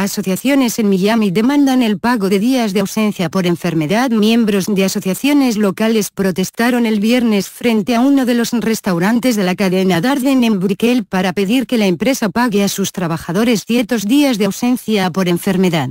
Asociaciones en Miami demandan el pago de días de ausencia por enfermedad. Miembros de asociaciones locales protestaron el viernes frente a uno de los restaurantes de la cadena Darden en Brickell para pedir que la empresa pague a sus trabajadores ciertos días de ausencia por enfermedad.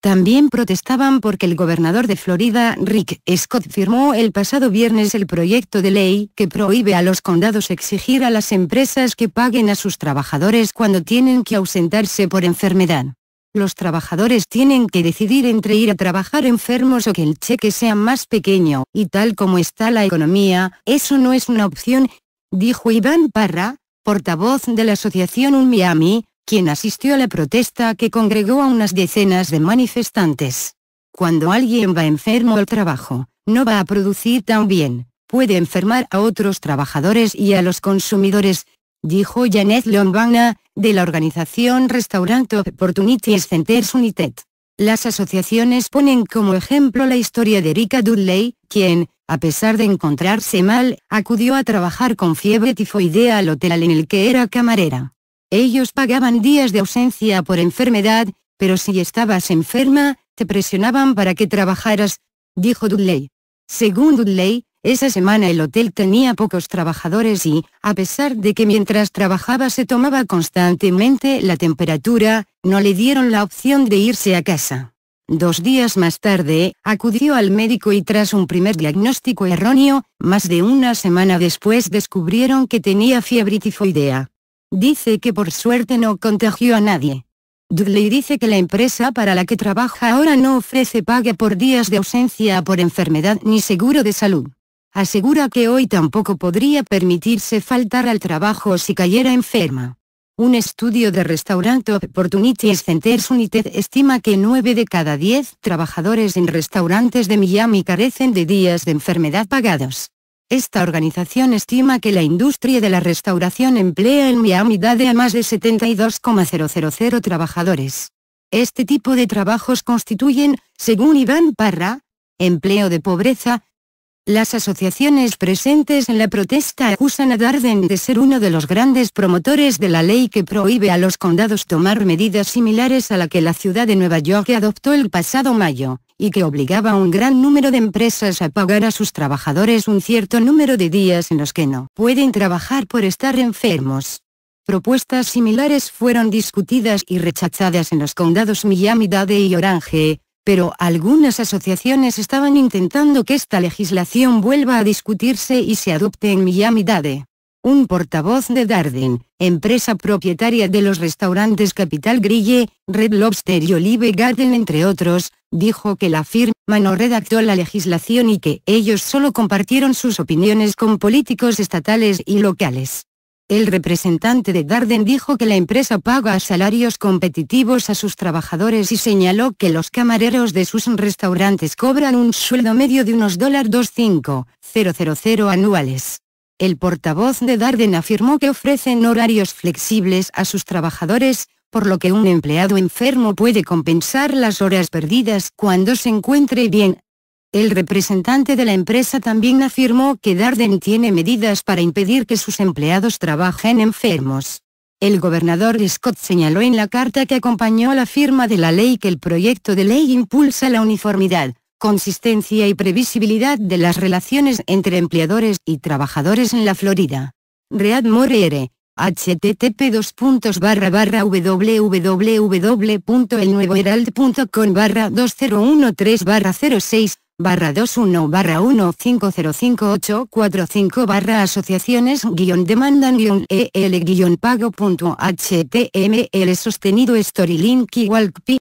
También protestaban porque el gobernador de Florida, Rick Scott, firmó el pasado viernes el proyecto de ley que prohíbe a los condados exigir a las empresas que paguen a sus trabajadores cuando tienen que ausentarse por enfermedad los trabajadores tienen que decidir entre ir a trabajar enfermos o que el cheque sea más pequeño, y tal como está la economía, eso no es una opción, dijo Iván Parra, portavoz de la asociación Un Miami, quien asistió a la protesta que congregó a unas decenas de manifestantes. Cuando alguien va enfermo al trabajo, no va a producir tan bien, puede enfermar a otros trabajadores y a los consumidores, dijo Janet Lombana, de la organización Restaurant Opportunities Centers United. Las asociaciones ponen como ejemplo la historia de Erika Dudley, quien, a pesar de encontrarse mal, acudió a trabajar con fiebre tifoidea al hotel en el que era camarera. Ellos pagaban días de ausencia por enfermedad, pero si estabas enferma, te presionaban para que trabajaras, dijo Dudley. Según Dudley, esa semana el hotel tenía pocos trabajadores y, a pesar de que mientras trabajaba se tomaba constantemente la temperatura, no le dieron la opción de irse a casa. Dos días más tarde, acudió al médico y tras un primer diagnóstico erróneo, más de una semana después descubrieron que tenía fiebre tifoidea. Dice que por suerte no contagió a nadie. Dudley dice que la empresa para la que trabaja ahora no ofrece paga por días de ausencia por enfermedad ni seguro de salud asegura que hoy tampoco podría permitirse faltar al trabajo si cayera enferma. Un estudio de Restaurant Opportunities Centers United estima que 9 de cada 10 trabajadores en restaurantes de Miami carecen de días de enfermedad pagados. Esta organización estima que la industria de la restauración emplea en Miami DADE a más de 72,000 trabajadores. Este tipo de trabajos constituyen, según Iván Parra, empleo de pobreza, las asociaciones presentes en la protesta acusan a Darden de ser uno de los grandes promotores de la ley que prohíbe a los condados tomar medidas similares a la que la ciudad de Nueva York adoptó el pasado mayo, y que obligaba a un gran número de empresas a pagar a sus trabajadores un cierto número de días en los que no pueden trabajar por estar enfermos. Propuestas similares fueron discutidas y rechazadas en los condados Miami-Dade y Orange, pero algunas asociaciones estaban intentando que esta legislación vuelva a discutirse y se adopte en Miami-Dade. Un portavoz de Darden, empresa propietaria de los restaurantes Capital Grille, Red Lobster y Olive Garden entre otros, dijo que la firma no redactó la legislación y que ellos solo compartieron sus opiniones con políticos estatales y locales. El representante de Darden dijo que la empresa paga salarios competitivos a sus trabajadores y señaló que los camareros de sus restaurantes cobran un sueldo medio de unos 25000 anuales. El portavoz de Darden afirmó que ofrecen horarios flexibles a sus trabajadores, por lo que un empleado enfermo puede compensar las horas perdidas cuando se encuentre bien, el representante de la empresa también afirmó que Darden tiene medidas para impedir que sus empleados trabajen enfermos. El gobernador Scott señaló en la carta que acompañó la firma de la ley que el proyecto de ley impulsa la uniformidad, consistencia y previsibilidad de las relaciones entre empleadores y trabajadores en la Florida. http 2013 06 barra 21 barra 45 barra asociaciones guión demandan guión el guión pago punto html sostenido storylink igual pi